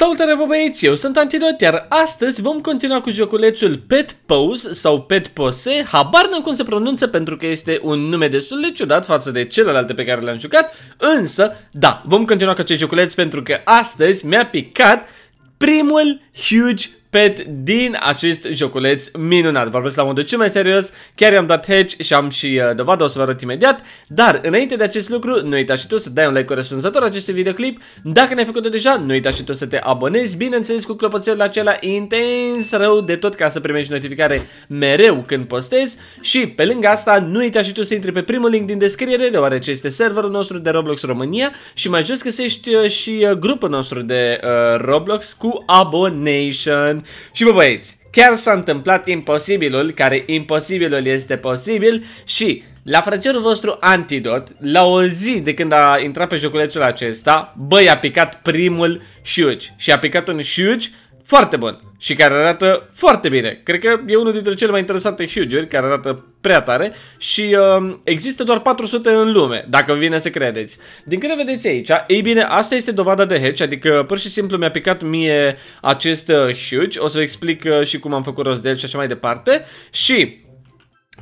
Salutare vă băieți, eu sunt Antidot, iar astăzi vom continua cu joculețul Pet Pose sau Pet Pose, habar n-am cum se pronunță pentru că este un nume destul de ciudat față de celelalte pe care le-am jucat, însă, da, vom continua cu acest joculeț pentru că astăzi mi-a picat primul Huge pet din acest joculeț minunat. Vorbesc la modul cel mai serios, chiar i-am dat hedge și am și uh, dovadă, o să vă arăt imediat. Dar înainte de acest lucru, nu uita și tu să dai un like corespunzător acestui videoclip. Dacă ne-ai făcut-o deja, nu uita și tu să te abonezi, bineînțeles cu clopoțelul acela intens rău de tot ca să primești notificare mereu când postez. Și pe lângă asta, nu uita și tu să intri pe primul link din descriere, deoarece este serverul nostru de Roblox România și mai jos găsești uh, și uh, grupul nostru de uh, Roblox cu Abonation. Și bă băieți, chiar s-a întâmplat imposibilul, care imposibilul este posibil și la frățiorul vostru Antidot, la o zi de când a intrat pe joculețul acesta, băi a picat primul huge și a picat un huge foarte bun și care arată foarte bine. Cred că e unul dintre cele mai interesante huge care arată prea tare și uh, există doar 400 în lume, dacă vine să credeți. Din câte vedeți aici, ei bine, asta este dovada de hatch, adică pur și simplu mi-a picat mie acest uh, huge, o să vă explic uh, și cum am făcut rost de el și așa mai departe și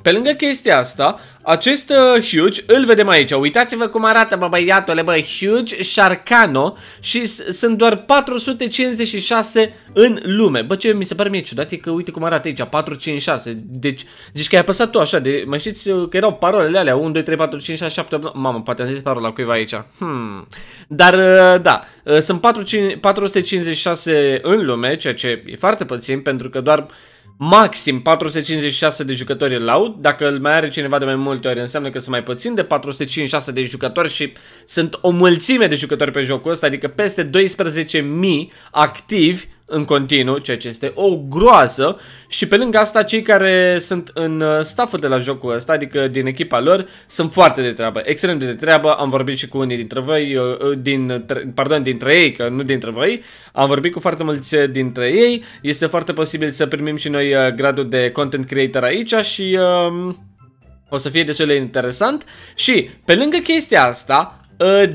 pe lângă chestia asta, acest uh, Huge îl vedem aici. Uitați-vă cum arată, bă, băiatule, bă, Huge Sharkano și sunt doar 456 în lume. Bă, ce mi se pare mie ciudat e că uite cum arată aici, 456. Deci, zici că ai apăsat tu așa, de, mai știți uh, că erau parolele alea, 1, 2, 3, 4, 5, 6, 7, 8, 9. Mamă, poate am zis parola cuiva aici. Hmm. Dar, uh, da, uh, sunt 4, 5, 456 în lume, ceea ce e foarte puțin pentru că doar... Uh, maxim 456 de jucători îl aud, dacă îl mai are cineva de mai multe ori înseamnă că sunt mai puțin de 456 de jucători și sunt o mulțime de jucători pe jocul ăsta, adică peste 12.000 activi în continuu, ceea ce este o groază și pe lângă asta cei care sunt în uh, stafful de la jocul ăsta, adică din echipa lor, sunt foarte de treabă, extrem de de treabă, am vorbit și cu unii dintre voi, uh, uh, din, pardon, dintre ei, că nu dintre voi, am vorbit cu foarte mulți dintre ei, este foarte posibil să primim și noi gradul de content creator aici și... um, o să fie destul de interesant și pe lângă chestia asta,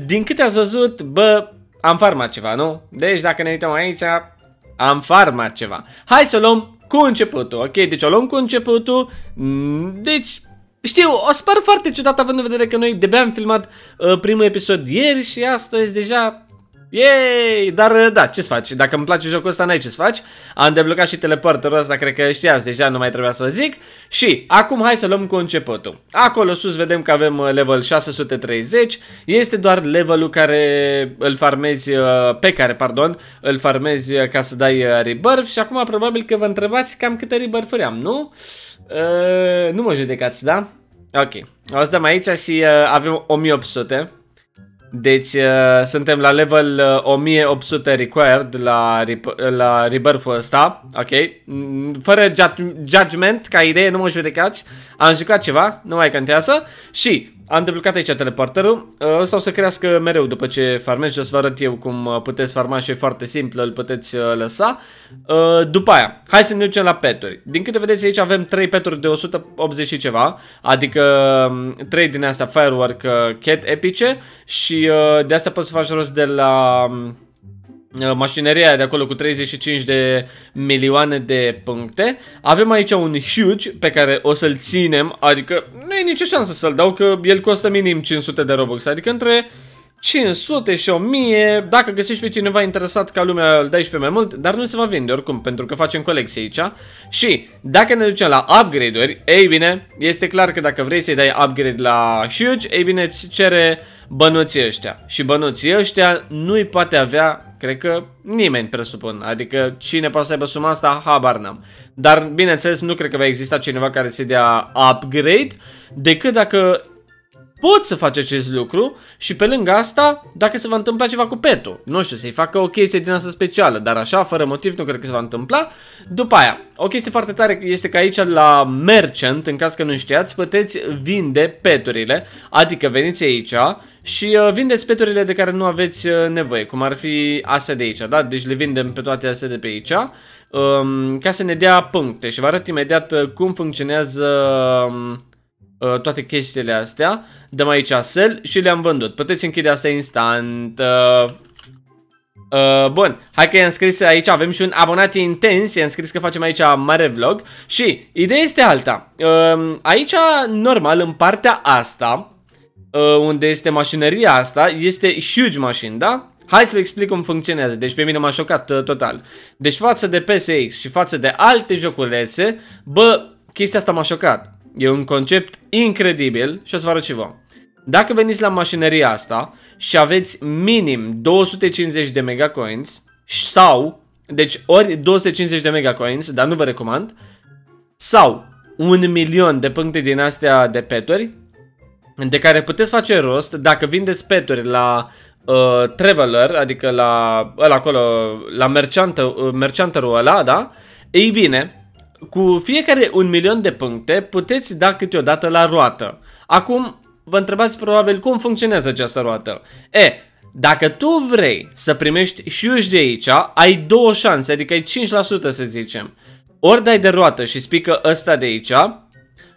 din câte ați văzut, bă, am farmat ceva, nu? Deci dacă ne uităm aici, am farmat ceva. Hai să o luăm cu începutul, ok? Deci o luăm cu începutul, mm, deci știu, o să par foarte ciudat având în vedere că noi de am filmat uh, primul episod ieri și astăzi deja Yay! Dar uh, da, ce-ți faci? Dacă îmi place jocul ăsta, n-ai ce-ți faci. Am deblocat și teleporterul ăsta, cred că știați deja, nu mai trebuia să vă zic. Și acum hai să luăm cu începutul. Acolo sus vedem că avem uh, level 630. Este doar levelul care îl farmezi, uh, pe care, pardon, îl farmezi ca să dai rebirth. Și acum probabil că vă întrebați cam câte rebirth-uri am, nu? Uh, nu mă judecați, da? Ok. O să dăm aici și uh, avem 1800. Deci uh, suntem la level uh, 1800 required la, uh, la rebirth-ul ăsta, ok? Mm, fără judgment, ca idee, nu mă judecați, am jucat ceva, nu mai contează și am deblocat aici teleporterul uh, sau să crească mereu după ce farmezi, o să vă arăt eu cum uh, puteți farma și e foarte simplu, îl puteți uh, lăsa. După aia, hai să ne ducem la peturi. Din câte vedeți aici avem 3 peturi de 180 și ceva, adică 3 um, din astea Firework Cat epice și de asta poți să faci rost de la um, Uh, mașineria de acolo cu 35 de milioane de puncte. Avem aici un huge pe care o să-l ținem, adică nu e nicio șansă să-l dau că el costă minim 500 de Robux, adică între 500 și 1000, dacă găsești pe cineva interesat ca lumea îl dai și pe mai mult, dar nu se va vinde oricum, pentru că facem colecție aici. Și dacă ne ducem la upgrade-uri, ei bine, este clar că dacă vrei să-i dai upgrade la huge, ei bine, îți cere bănuții ăștia. Și bănuții ăștia nu-i poate avea Cred că nimeni presupun, adică cine poate să aibă suma asta, habar n-am. Dar bineînțeles nu cred că va exista cineva care să dea upgrade, decât dacă Poți să faci acest lucru și pe lângă asta, dacă se va întâmpla ceva cu petul, nu știu, să-i facă o chestie din asta specială, dar așa, fără motiv, nu cred că se va întâmpla. După aia, o chestie foarte tare este că aici la Merchant, în caz că nu știați, puteți vinde peturile, adică veniți aici și uh, vindeți peturile de care nu aveți uh, nevoie, cum ar fi astea de aici, da? Deci le vindem pe toate astea de pe aici, um, ca să ne dea puncte și vă arăt imediat uh, cum funcționează... Um, Uh, toate chestiile astea. Dăm aici sell și le-am vândut. Puteți închide asta instant. Uh, uh bun, hai că i-am scris aici, avem și un abonat intens, i-am scris că facem aici mare vlog și ideea este alta. Uh, aici, normal, în partea asta, uh, unde este mașinăria asta, este huge mașină, da? Hai să vă explic cum funcționează, deci pe mine m-a șocat uh, total. Deci față de PSX și față de alte joculețe, bă, chestia asta m-a șocat. E un concept incredibil și o să vă arăt ceva. Dacă veniți la mașineria asta și aveți minim 250 de megacoins sau, deci ori 250 de megacoins, dar nu vă recomand, sau un milion de puncte din astea de peturi, de care puteți face rost dacă vindeți peturi la uh, traveler, adică la ăla acolo, la merceantă, uh, merceanterul ăla, da? Ei bine, cu fiecare un milion de puncte puteți da câteodată la roată. Acum, vă întrebați probabil cum funcționează această roată. E, dacă tu vrei să primești huge de aici, ai două șanse, adică ai 5% să zicem. Ori dai de roată și spică ăsta de aici,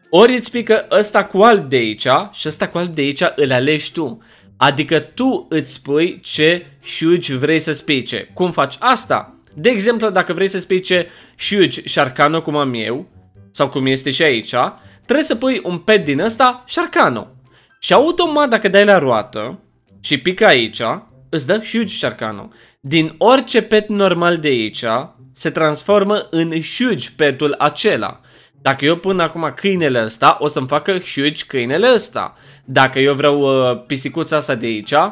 ori îți spică ăsta cu alb de aici și ăsta cu alb de aici îl alegi tu. Adică tu îți spui ce huge vrei să spice. Cum faci asta? De exemplu, dacă vrei să spice huge șarcano cum am eu, sau cum este și aici, trebuie să pui un pet din ăsta „șarcano” Și automat dacă dai la roată și pică aici, îți dă huge șarcano. Din orice pet normal de aici, se transformă în huge petul acela. Dacă eu pun acum câinele ăsta, o să-mi facă huge câinele ăsta. Dacă eu vreau uh, pisicuța asta de aici, uh,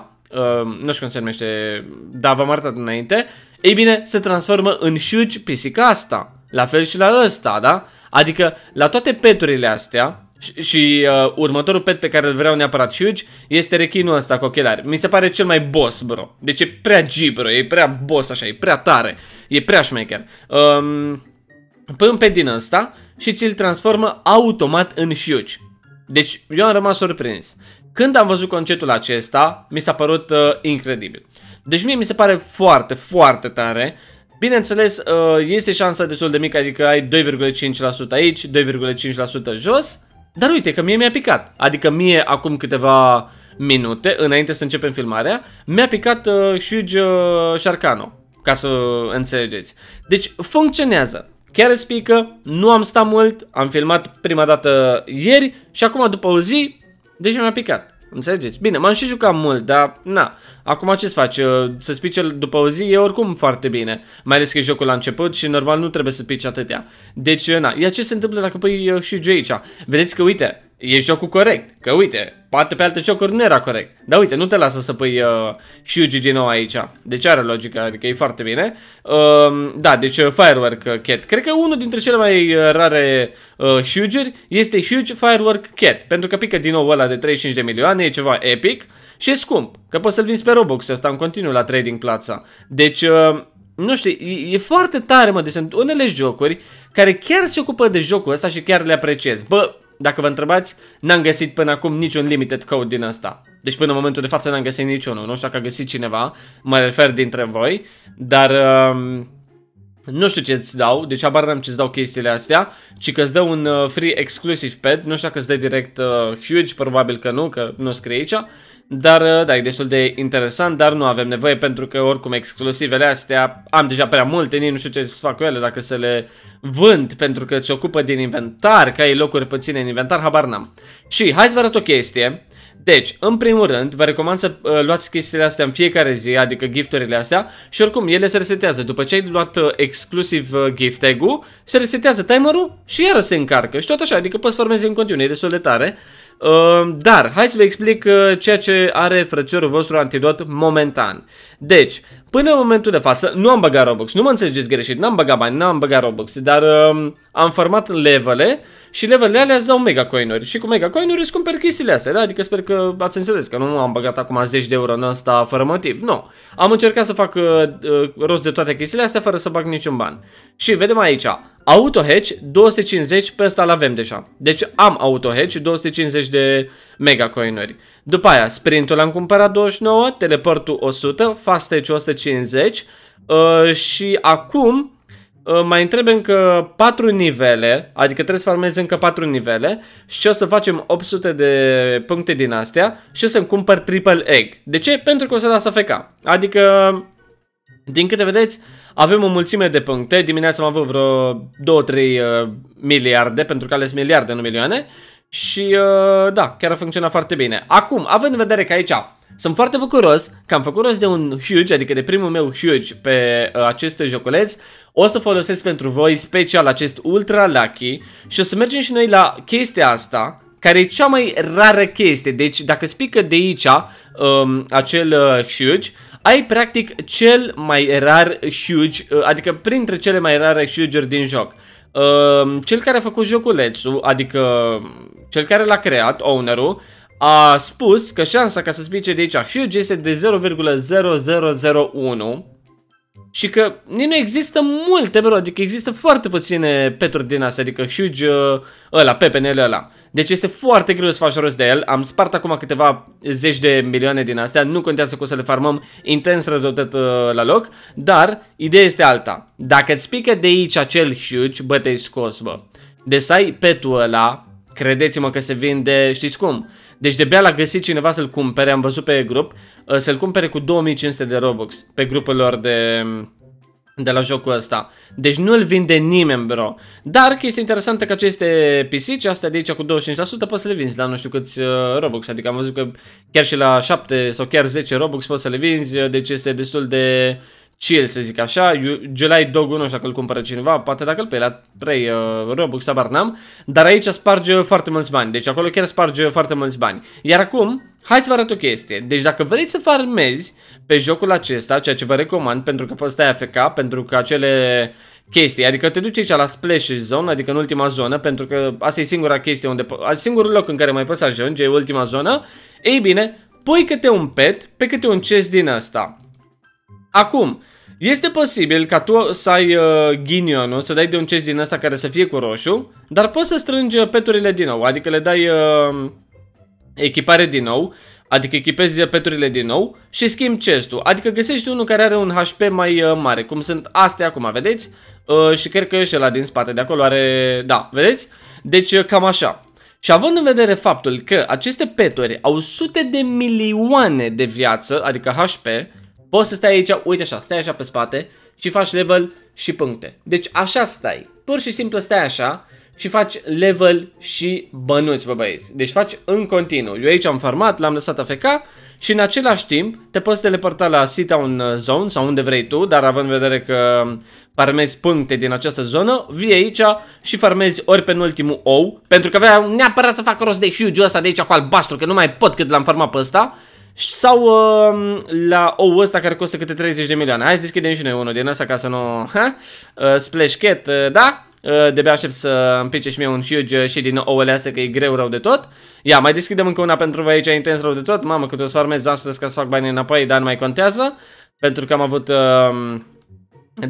nu știu cum se numește, dar v-am arătat înainte, uh, ei bine, se transformă în huge pisica asta. La fel și la ăsta, da? Adică la toate peturile astea, și, și uh, următorul pet pe care îl vreau neapărat huge este rechinul ăsta cu ochelari. Mi se pare cel mai boss, bro. Deci e prea G, bro. E prea boss așa, e prea tare. E prea șmecher. Um, pun pe din ăsta și ți-l transformă automat în huge. Deci eu am rămas surprins. Când am văzut concertul acesta, mi s-a părut uh, incredibil. Deci mie mi se pare foarte, foarte tare. Bineînțeles, uh, este șansa destul de mică, adică ai 2,5% aici, 2,5% jos, dar uite că mie mi-a picat. Adică mie acum câteva minute, înainte să începem filmarea, mi-a picat uh, Huge uh, Sharkano, ca să înțelegeți. Deci funcționează. Chiar spică, nu am stat mult, am filmat prima dată ieri și acum după o zi deci mi-a picat. Înțelegeți? Bine, m-am și jucat mult, dar na. Acum ce să faci? Uh, Să-ți pice după o zi e oricum foarte bine. Mai ales că e jocul la început și normal nu trebuie să pici atâtea. Deci, uh, na. Ia ce se întâmplă dacă pui și uh, aici? Vedeți că, uite, e jocul corect. Că uite, poate pe alte jocuri nu era corect. Dar uite, nu te lasă să pui uh, și din nou aici. Deci are logică, adică e foarte bine. Uh, da, deci uh, Firework Cat. Cred că unul dintre cele mai uh, rare uh, huge este Huge Firework Cat. Pentru că pică din nou ăla de 35 de milioane, e ceva epic și e scump. Că poți să-l vinzi pe Robux, asta în continuu la Trading Plaza. Deci... Uh, nu știu, e, e foarte tare, mă, de sunt unele jocuri care chiar se ocupă de jocul ăsta și chiar le apreciez. Bă, dacă vă întrebați, n-am găsit până acum niciun limited code din asta. Deci până în momentul de față n-am găsit niciunul. Nu știu dacă a găsit cineva, mă refer dintre voi, dar... um, nu știu ce îți dau, deci abar n-am ce îți dau chestiile astea, ci că îți dă un uh, free exclusive pad, nu știu dacă îți dă direct uh, huge, probabil că nu, că nu scrie aici, dar, ă, da, e destul de interesant, dar nu avem nevoie pentru că oricum exclusivele astea am deja prea multe, nici nu știu ce să fac cu ele dacă să le vând pentru că ți ocupă din inventar, că ai locuri puține în inventar, habar n-am. Și hai să vă arăt o chestie. Deci, în primul rând, vă recomand să uh, luați chestiile astea în fiecare zi, adică gifturile astea, și oricum ele se resetează. După ce ai luat uh, exclusiv uh, gift tag-ul, se resetează timerul și iară se încarcă. Și tot așa, adică poți formezi în continuu, e destul de tare. Uh, Ehm, dar, hai să vă explic eh, ceea ce are frățiorul vostru antidot momentan. Deci, Până în momentul de față, nu am băgat Robux, nu mă înțelegeți greșit, n-am băgat bani, n-am băgat Robux, dar um, am format levele și levelele alea zau mega coinuri și cu mega coinuri îți cumperi chestiile astea, da? Adică sper că ați înțeles că nu am băgat acum 10 de euro în asta fără motiv, nu. Am încercat să fac uh, uh, rost de toate chestiile astea fără să bag niciun ban. Și vedem aici, auto hedge 250 pe ăsta l-avem deja. Deci am auto hedge 250 de mega coinuri. După aia, sprintul am cumpărat 29, teleportul 100, fast 150 uh, și acum uh, mai întreb încă 4 nivele, adică trebuie să farmez încă 4 nivele și o să facem 800 de puncte din astea și o să-mi cumpăr triple egg. De ce? Pentru că o să las AFK. Adică din câte vedeți, avem o mulțime de puncte. Dimineața am avut vreo 2-3 uh, miliarde, pentru că ales miliarde, nu milioane și uh, da, chiar a funcționat foarte bine. Acum, având în vedere că aici sunt foarte bucuros că am făcut rost de un huge, adică de primul meu huge pe uh, acest joculeț. O să folosesc pentru voi special acest Ultra Lucky și o să mergem și noi la chestia asta care e cea mai rară chestie. Deci dacă îți pică de aici um, acel uh, huge, ai practic cel mai rar huge, uh, adică printre cele mai rare huge-uri din joc. Ehm, cel care a făcut jocul deci, adică cel care l-a creat, ownerul, a spus că șansa ca să spice de aici Huge este de 0,0001 și că nu există multe, bro, adică există foarte puține peturi din astea, adică huge uh, ăla, PPNL ăla. Deci este foarte greu să faci rost de el, am spart acum câteva zeci de milioane din astea, nu contează cum să le farmăm intens rădotat uh, la loc, dar ideea este alta. Dacă îți pică de aici acel huge, bă, te-ai scos, bă. Deci ai petul ăla, credeți-mă că se vinde, știți cum? Deci de bea l-a găsit cineva să-l cumpere, am văzut pe grup, uh, să-l cumpere cu 2500 de Robux pe grupul lor de, de la jocul ăsta. Deci nu-l vinde nimeni, bro. Dar este interesantă că aceste pisici, astea de aici cu 25%, poți să le vinzi la nu știu câți uh, Robux. Adică am văzut că chiar și la 7 sau chiar 10 Robux poți să le vinzi, uh, deci este destul de... Uh, chill, să zic așa, July Dog 1, știu dacă îl cumpără cineva, poate dacă îl pe la 3 uh, Robux, sabar n-am, dar aici sparge foarte mulți bani, deci acolo chiar sparge foarte mulți bani. Iar acum, hai să vă arăt o chestie, deci dacă vrei să farmezi pe jocul acesta, ceea ce vă recomand, pentru că poți stai AFK, pentru că acele chestii, adică te duci aici la splash zone, adică în ultima zonă, pentru că asta e singura chestie unde, singurul loc în care mai poți ajunge, e ultima zonă, ei bine, pui câte un pet pe câte un chest din asta. Acum, este posibil ca tu să ai uh, ghinionul, să dai de un chest din asta care să fie cu roșu, dar poți să strângi uh, peturile din nou, adică le dai uh, echipare din nou, adică echipezi uh, peturile din nou și schimbi chestul, adică găsești unul care are un HP mai uh, mare, cum sunt astea acum, vedeți? Uh, și cred că și la din spate de acolo are... da, vedeți? Deci uh, cam așa. Și având în vedere faptul că aceste peturi au sute de milioane de viață, adică HP, Poți să stai aici, uite așa, stai așa pe spate și faci level și puncte. Deci așa stai, pur și simplu stai așa și faci level și bănuți, bă băieți. Deci faci în continuu. Eu aici am farmat, l-am lăsat AFK și în același timp te poți teleporta la sit-down uh, zone sau unde vrei tu, dar având în vedere că farmezi puncte din această zonă, vii aici și farmezi ori penultimul ou, pentru că vreau neapărat să fac rost de huge-ul ăsta de aici cu albastru, că nu mai pot cât l-am farmat pe ăsta, sau uh, la ou ăsta care costă câte 30 de milioane. Hai să deschidem și noi unul din ăsta ca să nu... Ha? Uh, splash Cat, uh, da? Uh, de aștept să îmi pice și mie un huge uh, și din ouăle astea că e greu rău de tot. Ia, mai deschidem încă una pentru voi aici, intens rău de tot. Mamă, cât o să farmez astăzi ca să fac bani înapoi, dar nu mai contează. Pentru că am avut uh,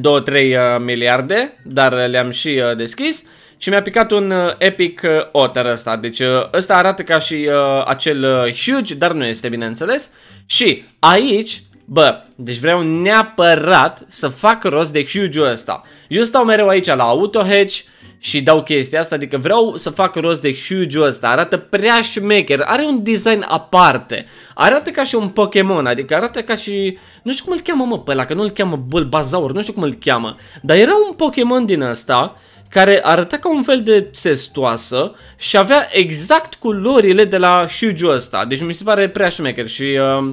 um, 2-3 uh, miliarde, dar le-am și uh, deschis și mi-a picat un uh, Epic uh, Otter ăsta. Deci uh, ăsta arată ca și uh, acel huge, dar nu este bineînțeles. Și aici Bă, deci vreau neapărat să fac rost de huge-ul ăsta. Eu stau mereu aici la auto hedge și dau chestia asta, adică vreau să fac rost de huge-ul ăsta. Arată prea șmecher, are un design aparte. Arată ca și un Pokémon, adică arată ca și... Nu știu cum îl cheamă mă pe ăla, că nu îl cheamă Bulbazaur, nu știu cum îl cheamă. Dar era un Pokémon din ăsta care arăta ca un fel de sestoasă și avea exact culorile de la huge ăsta. Deci mi se pare prea șmecher și uh,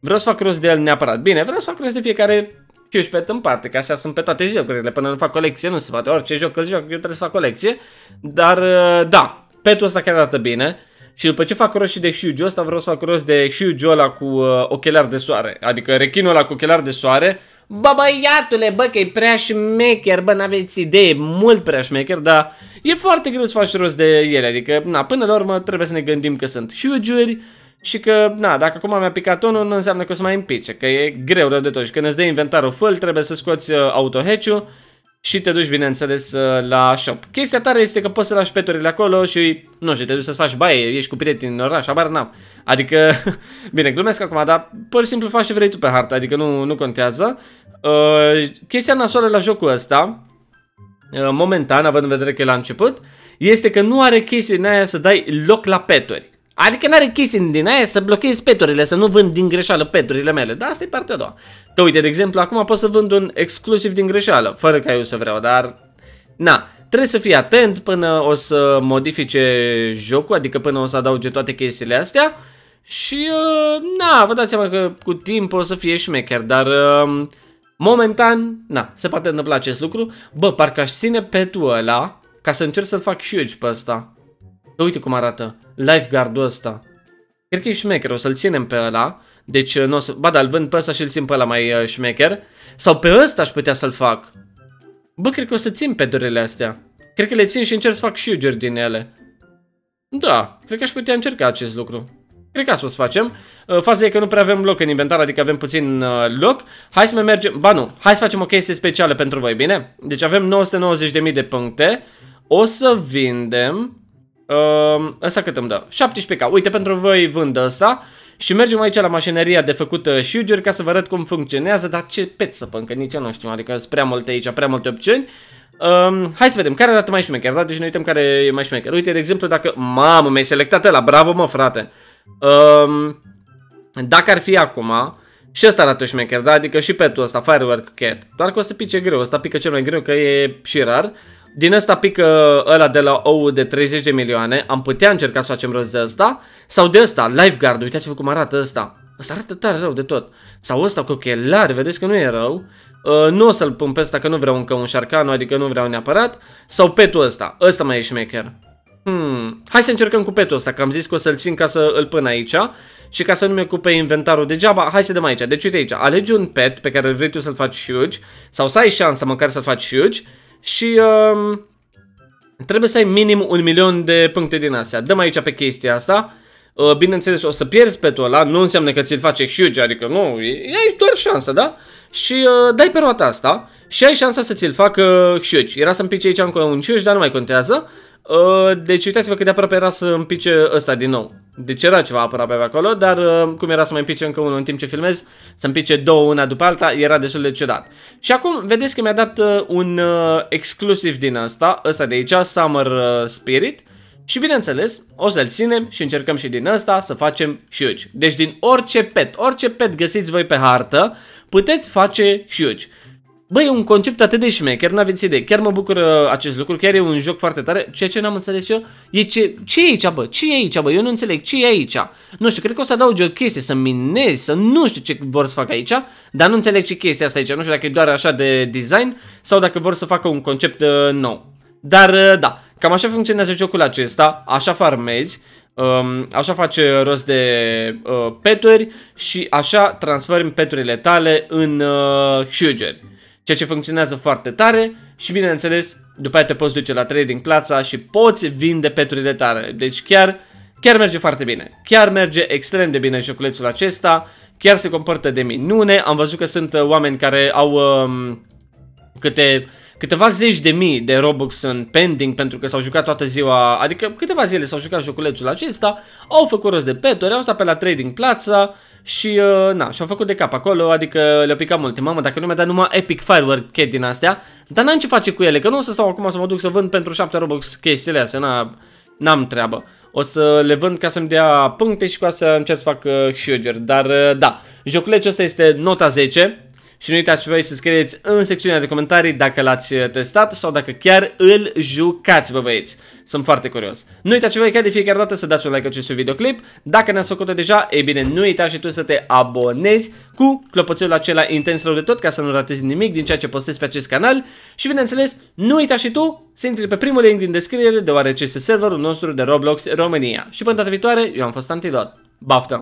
vreau să fac rost de el neapărat. Bine, vreau să fac rost de fiecare Huge în parte, că așa sunt pe toate jocurile. Până nu fac colecție, nu se poate. Orice joc îl joc, eu trebuie să fac colecție. Dar uh, da, petul ăsta chiar arată bine. Și după ce fac rost și de huge ăsta, vreau să fac rost de huge ăla cu uh, ochelari de soare. Adică rechinul ăla cu ochelari de soare Bă, băiatule, bă, că e prea șmecher, bă, n-aveți idee, mult prea șmecher, dar e foarte greu să faci rost de ele, adică, na, până la urmă trebuie să ne gândim că sunt huge-uri și că, na, dacă acum mi-a picat unul, nu înseamnă că o să mai împice, că e greu rău de tot și când îți dai inventarul full, trebuie să scoți uh, auto hatch ul și te duci, bineînțeles, uh, la shop. Chestia tare este că poți să lași peturile acolo și, nu știu, te duci să-ți faci baie, ești cu prieteni în oraș, abar n-am. Adică, bine, glumesc acum, dar pur și simplu faci ce vrei tu pe hartă, adică nu, nu contează. Uh, chestia nasoală la jocul ăsta, uh, momentan, având în vedere că e la început, este că nu are chestii în aia să dai loc la peturi. Adică n-are chestii din aia să blochezi peturile, să nu vând din greșeală peturile mele, dar asta e partea a doua. Că uite, de exemplu, acum pot să vând un exclusiv din greșeală, fără ca eu să vreau, dar... Na, trebuie să fii atent până o să modifice jocul, adică până o să adauge toate chestiile astea. Și, uh, na, vă dați seama că cu timp o să fie șmecher, dar... Uh, momentan, na, se poate întâmpla acest lucru. Bă, parcă aș ține petul ăla ca să încerc să-l fac huge pe ăsta. Uite cum arată lifeguard-ul ăsta. Cred că e șmecher, o să-l ținem pe ăla. Deci, nu o să... Ba da, îl vând pe ăsta și îl țin pe ăla mai uh, șmecher. Sau pe ăsta aș putea să-l fac. Bă, cred că o să țin pe durele astea. Cred că le țin și încerc să fac shield din ele. Da, cred că aș putea încerca acest lucru. Cred că asta o să facem. Uh, faza e că nu prea avem loc în inventar, adică avem puțin uh, loc. Hai să mergem... Ba nu, hai să facem o chestie specială pentru voi, bine? Deci avem 990.000 de puncte. O să vindem... Uh, ehm, asta cât îmi dă? 17k. Uite, pentru voi vând asta. Și mergem aici la mașineria de făcut uh, șiugiuri ca să vă arăt cum funcționează, dar ce peță, că nici eu nu știu, adică sunt prea multe aici, prea multe opțiuni. Um, hai să vedem, care arată mai șmecher, da? Deci ne uităm care e mai șmecher. Uite, de exemplu, dacă... Mamă, mi-ai selectat ăla, bravo mă, frate! Um, dacă ar fi acum, și ăsta arată șmecher, da? Adică și petul ăsta, Firework Cat. Doar că o să pice greu, ăsta pică cel mai greu că e și rar din ăsta pică ăla de la ou de 30 de milioane, am putea încerca să facem rost de ăsta, sau de ăsta, lifeguard, uitați-vă cum arată ăsta. Ăsta arată tare rău de tot. Sau ăsta cu ochelari, vedeți că nu e rău. Uh, nu o să-l pun pe ăsta că nu vreau încă un șarcan, adică nu vreau neapărat. Sau petul ăsta, ăsta mai e șmecher. Hmm. Hai să încercăm cu petul ăsta, că am zis că o să-l țin ca să îl pun aici și ca să nu-mi ocupe inventarul degeaba, hai să dăm aici. Deci uite aici, alegi un pet pe care îl vrei tu să-l faci huge sau să ai șansa măcar să-l faci huge și uh, trebuie să ai minim un milion de puncte din astea. Dăm aici pe chestia asta. Uh, bineînțeles, o să pierzi pe tu ăla, nu înseamnă că ți-l face huge, adică nu, ai doar șansa, da? Și uh, dai pe roata asta și ai șansa să ți-l facă huge. Era să-mi pice aici încă un huge, dar nu mai contează. Ă, deci uitați-vă cât de aproape era să împice ăsta din nou. Deci era ceva aproape acolo, dar ă, cum era să mai împice încă unul în timp ce filmez, să împice două una după alta, era destul de ciudat. Și acum vedeți că mi-a dat ă, un exclusiv din asta, ăsta de aici, Summer Spirit. Și bineînțeles, o să-l ținem și încercăm și din asta să facem huge. Deci din orice pet, orice pet găsiți voi pe hartă, puteți face huge. Băi, un concept atât de șmecher, n-aveți idee. Chiar mă bucur uh, acest lucru, chiar e un joc foarte tare. Ceea ce n-am înțeles eu e ce, ce e aici, bă? Ce e aici, bă? Eu nu înțeleg, ce e aici? Nu știu, cred că o să adaug o chestie, să minez, să nu știu ce vor să facă aici, dar nu înțeleg ce chestia asta aici. Nu știu dacă e doar așa de design sau dacă vor să facă un concept uh, nou. Dar uh, da, cam așa funcționează jocul acesta, așa farmezi. Um, așa face rost de uh, peturi și așa transformi peturile tale în uh, hugeri ceea ce funcționează foarte tare și bineînțeles după aceea te poți duce la trading plața și poți vinde peturile tale. Deci chiar, chiar merge foarte bine. Chiar merge extrem de bine joculețul acesta, chiar se comportă de minune. Am văzut că sunt uh, oameni care au um, câte câteva zeci de mii de Robux în pending pentru că s-au jucat toată ziua, adică câteva zile s-au jucat joculețul acesta, au făcut rost de peturi, au stat pe la Trading plața și uh, na, și-au făcut de cap acolo, adică le-au picat multe. Mamă, dacă nu mi-a dat numai Epic Firework chestii din astea, dar n-am ce face cu ele, că nu o să stau acum să mă duc să vând pentru 7 Robux chestiile astea, na, n-am treabă. O să le vând ca să-mi dea puncte și ca să încerc să fac uh, huger, dar uh, da, joculețul ăsta este nota 10, și nu uitați voi să scrieți în secțiunea de comentarii dacă l-ați uh, testat sau dacă chiar îl jucați, bă băieți. Sunt foarte curios. Nu uitați voi chiar de fiecare dată să dați un like acestui videoclip. Dacă ne-ați făcut-o deja, e bine, nu uitați și tu să te abonezi cu clopoțelul acela intens rău de tot ca să nu ratezi nimic din ceea ce postez pe acest canal. Și bineînțeles, nu uitați și tu să intri pe primul link din descriere deoarece este serverul nostru de Roblox România. Și până data viitoare, eu am fost Antidot. Baftă!